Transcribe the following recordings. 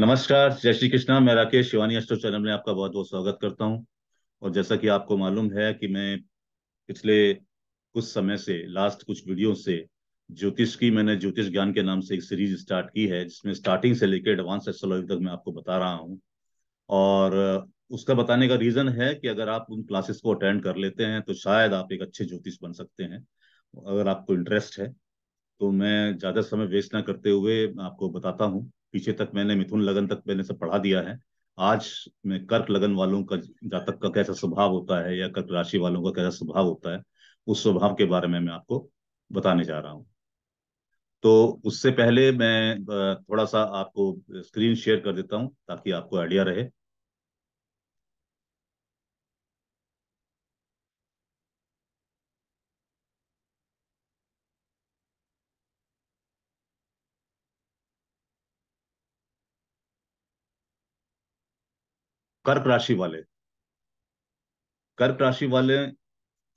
नमस्कार जय श्री कृष्णा मैं राकेश शिवानी अस्टो चैनल में आपका बहुत बहुत स्वागत करता हूं और जैसा कि आपको मालूम है कि मैं पिछले कुछ समय से लास्ट कुछ वीडियो से ज्योतिष की मैंने ज्योतिष ज्ञान के नाम से एक सीरीज स्टार्ट की है जिसमें स्टार्टिंग से लेकर एडवांस एस्ट्रोलॉजी तक मैं आपको बता रहा हूँ और उसका बताने का रीजन है कि अगर आप उन क्लासेस को अटेंड कर लेते हैं तो शायद आप एक अच्छे ज्योतिष बन सकते हैं अगर आपको इंटरेस्ट है तो मैं ज्यादा समय वेस्ट ना करते हुए आपको बताता हूँ पीछे तक मैंने मिथुन लगन तक मैंने सब पढ़ा दिया है आज मैं कर्क लगन वालों का जातक का कैसा स्वभाव होता है या कर्क राशि वालों का कैसा स्वभाव होता है उस स्वभाव के बारे में मैं आपको बताने जा रहा हूं तो उससे पहले मैं थोड़ा सा आपको स्क्रीन शेयर कर देता हूं ताकि आपको आइडिया रहे कर्क राशि वाले कर्क राशि वाले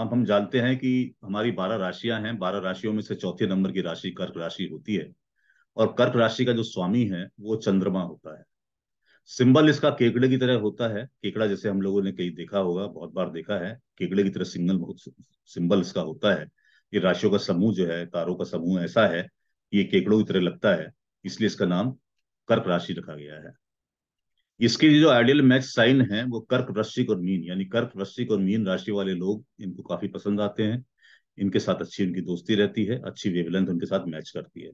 अब हम जानते हैं कि हमारी बारह राशियां हैं बारह राशियों में से चौथे नंबर की राशि कर्क राशि होती है और कर्क राशि का जो स्वामी है वो चंद्रमा होता है सिंबल इसका केकड़े की तरह होता है केकड़ा जैसे हम लोगों ने कहीं देखा होगा बहुत बार देखा है केकड़े की तरह सिंगल बहुत सिंबल इसका होता है ये राशियों का समूह जो है तारों का समूह ऐसा है कि ये केकड़ों की तरह लगता है इसलिए इसका नाम कर्क राशि रखा गया है इसके लिए जो आइडियल मैच साइन है वो कर्क वृश्चिक और मीन यानी कर्क वृश्चिक और मीन राशि वाले लोग इनको काफी पसंद आते हैं इनके साथ अच्छी उनकी दोस्ती रहती है अच्छी वेवलेंथ उनके साथ मैच करती है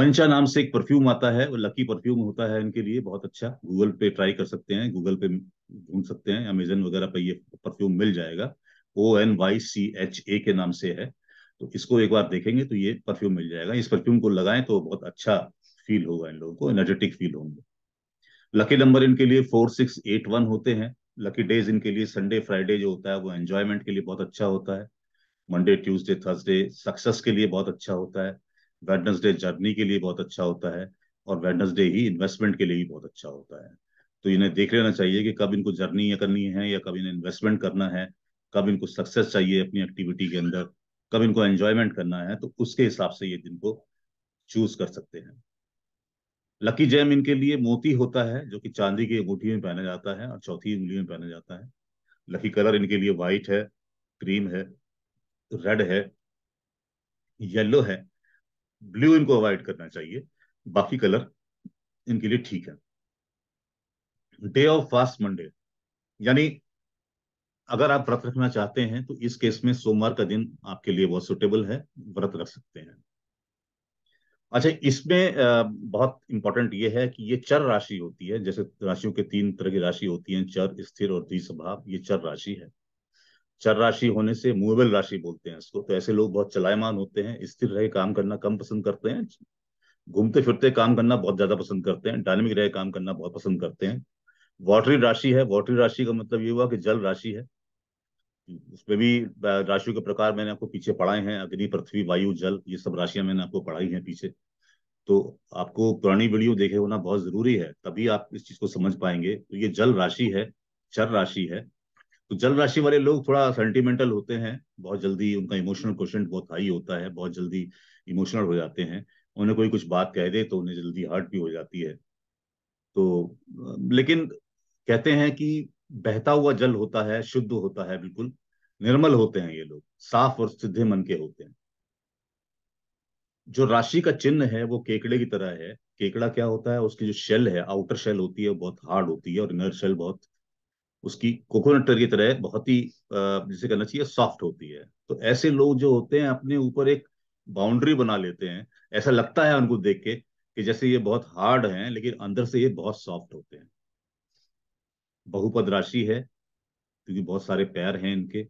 ओंचा नाम से एक परफ्यूम आता है वो लकी परफ्यूम होता है इनके लिए बहुत अच्छा गूगल पे ट्राई कर सकते हैं गूगल पे ढूंढ सकते हैं अमेजन वगैरह पे ये परफ्यूम मिल जाएगा O N Y C H A के नाम से है तो इसको एक बार देखेंगे तो ये परफ्यूम मिल जाएगा इस परफ्यूम को लगाएं तो बहुत अच्छा फील होगा इन लोगों को एनर्जेटिक फील होंगे लकी नंबर इनके लिए फोर सिक्स एट वन होते हैं लकी डेज इनके लिए संडे फ्राइडे जो होता है वो एंजॉयमेंट के लिए बहुत अच्छा होता है मंडे ट्यूसडे थर्सडे सक्सेस के लिए बहुत अच्छा होता है वेडनसडे जर्नी के लिए बहुत अच्छा होता है और वेडनसडे ही इन्वेस्टमेंट के लिए भी बहुत अच्छा होता है तो इन्हें देख लेना चाहिए कि कब इनको जर्नी करनी है या कब इन्हें इन्वेस्टमेंट करना है कब इनको सक्सेस चाहिए अपनी एक्टिविटी के अंदर कब इनको एंजॉयमेंट करना है तो उसके हिसाब से ये दिन को चूज कर सकते हैं लकी जैम इनके लिए मोती होता है जो कि चांदी की अंगूठी में पहना जाता है और चौथी उंगली में पहना जाता है लकी कलर इनके लिए व्हाइट है क्रीम है रेड है येलो है ब्लू इनको अवॉइड करना चाहिए बाकी कलर इनके लिए ठीक है डे ऑफ फास्ट मंडे यानी अगर आप व्रत रखना चाहते हैं तो इस केस में सोमवार का दिन आपके लिए बहुत सुटेबल है व्रत रख सकते हैं अच्छा इसमें बहुत इंपॉर्टेंट ये है कि ये चर राशि होती है जैसे राशियों के तीन तरह की राशि होती है चर स्थिर और द्विस्वभाव ये चर राशि है चर राशि होने से मूवेबल राशि बोलते हैं इसको तो ऐसे लोग बहुत चलायमान होते हैं स्थिर रहे काम करना कम पसंद करते हैं घूमते फिरते काम करना बहुत ज्यादा पसंद करते हैं डायनेमिक रहे काम करना बहुत पसंद करते हैं वॉटरी राशि है वॉटरी राशि का मतलब ये हुआ कि जल राशि है उसमें भी राशियों के प्रकार मैंने आपको पीछे पढ़ाए हैं अग्नि पृथ्वी वायु जल ये सब राशियां मैंने आपको पढ़ाई हैं पीछे तो आपको पुरानी वीडियो देखे होना बहुत जरूरी है तभी आप इस चीज को समझ पाएंगे तो ये जल राशि है चर राशि है तो जल राशि वाले लोग थोड़ा सेंटिमेंटल होते हैं बहुत जल्दी उनका इमोशनल क्वेश्चन बहुत हाई होता है बहुत जल्दी इमोशनल हो जाते हैं उन्हें कोई कुछ बात कह दे तो उन्हें जल्दी हर्ट भी हो जाती है तो लेकिन कहते हैं कि बहता हुआ जल होता है शुद्ध होता है बिल्कुल निर्मल होते हैं ये लोग साफ और सीधे मन के होते हैं जो राशि का चिन्ह है वो केकड़े की तरह है केकड़ा क्या होता है उसकी जो शेल है आउटर शेल होती है बहुत हार्ड होती है और इनर शेल बहुत उसकी कोकोनट की तरह बहुत ही जिसे कहना चाहिए सॉफ्ट होती है तो ऐसे लोग जो होते हैं अपने ऊपर एक बाउंड्री बना लेते हैं ऐसा लगता है उनको देख के कि जैसे ये बहुत हार्ड हैं लेकिन अंदर से ये बहुत सॉफ्ट होते हैं बहुपद राशि है क्योंकि बहुत सारे पैर हैं इनके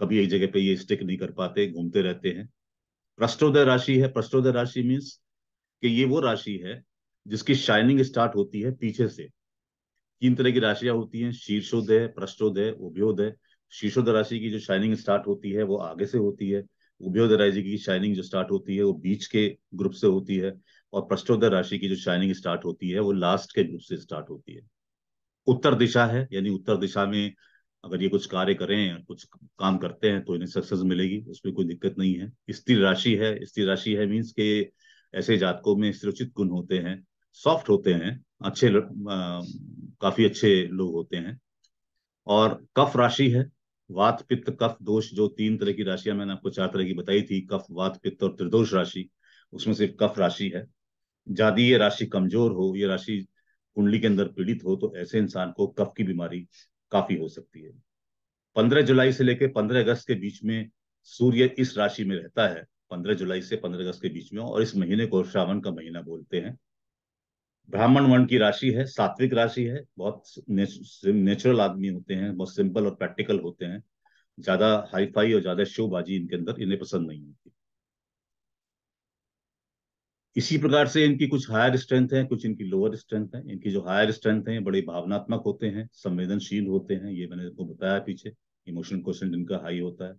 कभी एक जगह पे ये स्टिक नहीं कर पाते घूमते रहते हैं प्रस्तोदय राशि है प्रस्तोदय राशि मीन्स कि ये वो राशि है जिसकी शाइनिंग स्टार्ट होती है पीछे से तीन तरह की राशियां होती हैं शीर्षोदय प्रष्टोदय उभ्योदय शीर्षोदय राशि की जो शाइनिंग स्टार्ट होती है वो आगे से होती है उभ्योदय राशि की शाइनिंग जो स्टार्ट होती है वो बीच के ग्रुप से होती है और प्रष्टोदय राशि की जो शाइनिंग स्टार्ट होती है वो लास्ट के ग्रुप से स्टार्ट होती है उत्तर दिशा है यानी उत्तर दिशा में अगर ये कुछ कार्य करें कुछ काम करते हैं तो इन्हें सक्सेस मिलेगी उसमें कोई दिक्कत नहीं है स्त्री राशि है स्त्री राशि है मीन्स के ऐसे जातकों में सुरक्षित गुण होते हैं सॉफ्ट होते हैं अच्छे आ, काफी अच्छे लोग होते हैं और कफ राशि है वात पित्त कफ दोष जो तीन तरह की राशियां मैंने आपको चार तरह की बताई थी कफ वात पित्त और त्रिदोष राशि उसमें से कफ राशि है यदि ये राशि कमजोर हो ये राशि कुंडली के अंदर पीड़ित हो तो ऐसे इंसान को कफ की बीमारी काफी हो सकती है 15 जुलाई से लेकर 15 अगस्त के बीच में सूर्य इस राशि में रहता है 15 जुलाई से 15 अगस्त के बीच में और इस महीने को श्रावण का महीना बोलते हैं ब्राह्मण वर्ण की राशि है सात्विक राशि है बहुत नेचुरल आदमी होते हैं बहुत सिंपल और प्रैक्टिकल होते हैं ज्यादा हाईफाई और ज्यादा शोबाजी इनके अंदर इन्हें पसंद नहीं होती इसी प्रकार से इनकी कुछ हायर स्ट्रेंथ है कुछ इनकी लोअर स्ट्रेंथ है इनकी जो हायर स्ट्रेंथ है बड़े भावनात्मक होते हैं संवेदनशील होते हैं ये मैंने आपको बताया पीछे इमोशन क्वेश्चन इनका हाई होता है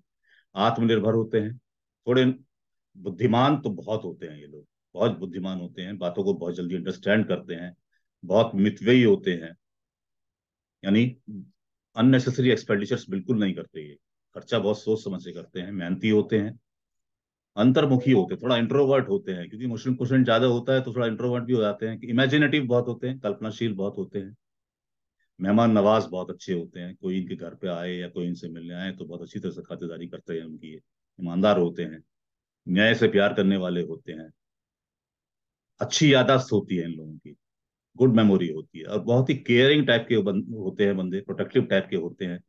आत्मनिर्भर होते हैं थोड़े बुद्धिमान तो बहुत होते हैं ये लोग बहुत बुद्धिमान होते हैं बातों को बहुत जल्दी अंडरस्टैंड करते हैं बहुत मितवयी होते हैं यानी अननेसेसरी एक्सपेंडिचर्स बिल्कुल नहीं करते ये खर्चा बहुत सोच समझ से करते हैं मेहनती होते हैं अंतर्मुखी होते थोड़ा इंट्रोवर्ट होते हैं क्योंकि मुस्लिम क्वेश्चन ज्यादा होता है तो थोड़ा इंट्रोवर्ट भी हो जाते हैं इमेजिनेटिव बहुत होते हैं कल्पनाशील बहुत होते हैं मेहमान नवाज बहुत अच्छे होते हैं कोई इनके घर पे आए या कोई इनसे मिलने आए तो बहुत अच्छी तरह से खातिरदारी करते हैं उनकी ईमानदार होते हैं न्याय से प्यार करने वाले होते हैं अच्छी यादाश्त होती है इन लोगों की गुड मेमोरी होती है और बहुत ही केयरिंग टाइप के होते हैं बंदे प्रोटेक्टिव टाइप के होते हैं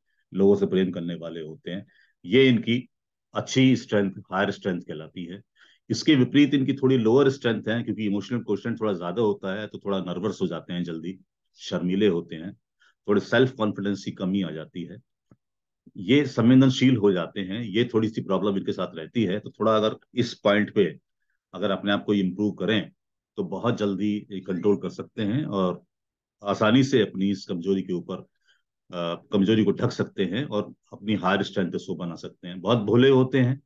लोगों से प्रेम करने वाले होते हैं ये इनकी अच्छी स्ट्रेंथ हायर स्ट्रेंथ कहलाती है इसके विपरीत इनकी थोड़ी लोअर स्ट्रेंथ है क्योंकि इमोशनल क्वेश्चन थोड़ा ज्यादा होता है तो थोड़ा नर्वस हो जाते हैं जल्दी शर्मीले होते हैं थोड़े सेल्फ कॉन्फिडेंस की कमी आ जाती है ये संवेदनशील हो जाते हैं ये थोड़ी सी प्रॉब्लम इनके साथ रहती है तो थोड़ा अगर इस पॉइंट पे अगर अपने आप को इम्प्रूव करें तो बहुत जल्दी कंट्रोल कर सकते हैं और आसानी से अपनी इस कमजोरी के ऊपर कमजोरी को ढक सकते हैं और अपनी हायर स्ट्रेंथ सो बना सकते हैं बहुत भोले होते हैं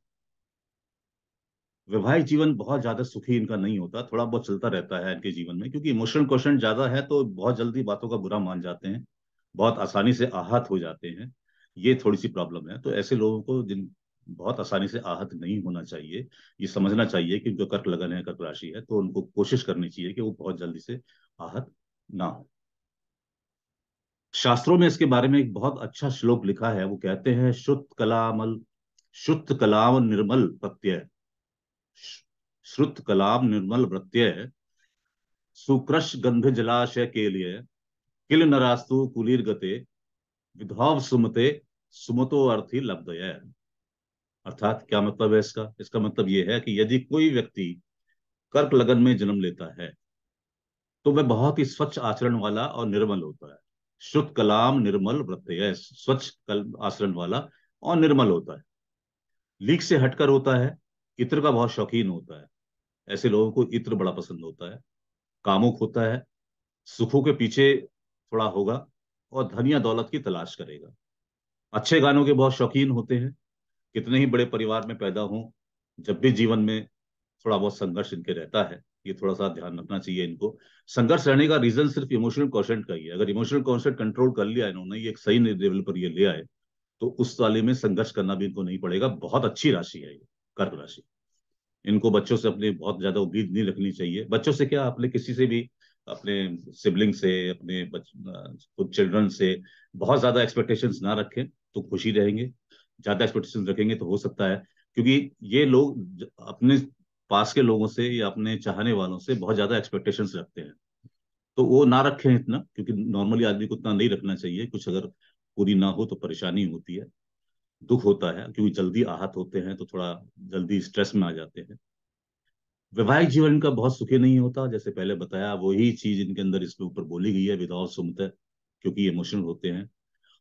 वैवाहिक जीवन बहुत ज्यादा सुखी इनका नहीं होता थोड़ा बहुत चलता रहता है इनके जीवन में क्योंकि इमोशनल क्वेश्चन ज्यादा है तो बहुत जल्दी बातों का बुरा मान जाते हैं बहुत आसानी से आहत हो जाते हैं ये थोड़ी सी प्रॉब्लम है तो ऐसे लोगों को जिन बहुत आसानी से आहत नहीं होना चाहिए ये समझना चाहिए कि जो कर्क लगन है कर्क राशि है तो उनको कोशिश करनी चाहिए कि वो बहुत जल्दी से आहत ना हो शास्त्रों में इसके बारे में एक बहुत अच्छा श्लोक लिखा है वो कहते हैं श्रुत कलामल श्रुत कलाम निर्मल प्रत्यय श्रुत कलाम निर्मल प्रत्यय सुकृष गंध जलाशय के लिए किल नरास्तु कुलीर गते विधव सुमते सुमतो अर्थी लब्धय अर्थात क्या मतलब है इसका इसका मतलब यह है कि यदि कोई व्यक्ति कर्क लगन में जन्म लेता है तो वह बहुत ही स्वच्छ आचरण वाला और निर्मल होता है शुद्ध कलाम निर्मल प्रत्यय स्वच्छ कल आचरण वाला और निर्मल होता है लीक से हटकर होता है इत्र का बहुत शौकीन होता है ऐसे लोगों को इत्र बड़ा पसंद होता है कामुक होता है सुखों के पीछे थोड़ा होगा और धनिया दौलत की तलाश करेगा अच्छे गानों के बहुत शौकीन होते हैं कितने ही बड़े परिवार में पैदा हों जब भी जीवन में थोड़ा बहुत संघर्ष इनके रहता है ये थोड़ा सा ध्यान रखना चाहिए इनको संघर्ष रहने का रीजन सिर्फ इमोशनल कॉन्सेंट का ही है अगर इमोशनल कॉन्सेंट कंट्रोल कर लिया इन्होंने ये एक सही लेवल पर ये ले आए तो उस वाले में संघर्ष करना भी इनको नहीं पड़ेगा बहुत अच्छी राशि है ये कर्क राशि इनको बच्चों से अपने बहुत ज्यादा उम्मीद नहीं रखनी चाहिए बच्चों से क्या अपने किसी से भी अपने सिबलिंग से अपने खुद चिल्ड्रन से बहुत ज्यादा एक्सपेक्टेशंस ना रखें तो खुशी रहेंगे ज्यादा एक्सपेक्टेशंस रखेंगे तो हो सकता है क्योंकि ये लोग अपने पास के लोगों से या अपने चाहने वालों से बहुत ज्यादा एक्सपेक्टेशन रखते हैं तो वो ना रखें इतना क्योंकि नॉर्मली आदमी को उतना नहीं रखना चाहिए कुछ अगर पूरी ना हो तो परेशानी होती है दुख होता है क्योंकि जल्दी आहत होते हैं तो थोड़ा जल्दी स्ट्रेस में आ जाते हैं वैवाहिक जीवन इनका बहुत सुखी नहीं होता जैसे पहले बताया वही चीज इनके अंदर इसके ऊपर बोली गई है विदाउट सुमत क्योंकि इमोशनल होते हैं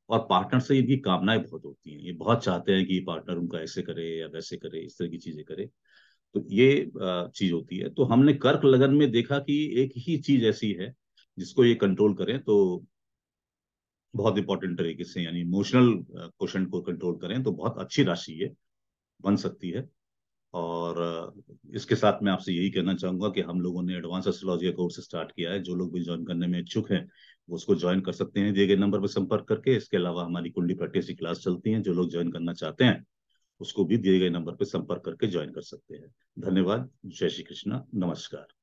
और पार्टनर से इनकी कामनाएं बहुत होती हैं ये बहुत चाहते हैं कि पार्टनर उनका ऐसे करे या वैसे करे इस तरह की चीजें करे तो ये चीज होती है तो हमने कर्क लगन में देखा कि एक ही चीज ऐसी है जिसको ये कंट्रोल करें तो बहुत इंपॉर्टेंट तरीके से यानी इमोशनल क्वेश्चन को कंट्रोल करें तो बहुत अच्छी राशि ये बन सकती है और इसके साथ मैं आपसे यही कहना चाहूंगा कि हम लोगों ने एडवांस एस्ट्रोलॉजी का कोर्स स्टार्ट किया है जो लोग भी ज्वाइन करने में इच्छुक हैं वो उसको ज्वाइन कर सकते हैं दिए गए नंबर पर संपर्क करके इसके अलावा हमारी कुंडली प्रैक्टिस की क्लास चलती है जो लोग ज्वाइन करना चाहते हैं उसको भी दिए गए नंबर पर संपर्क करके ज्वाइन कर सकते हैं धन्यवाद जय श्री कृष्णा नमस्कार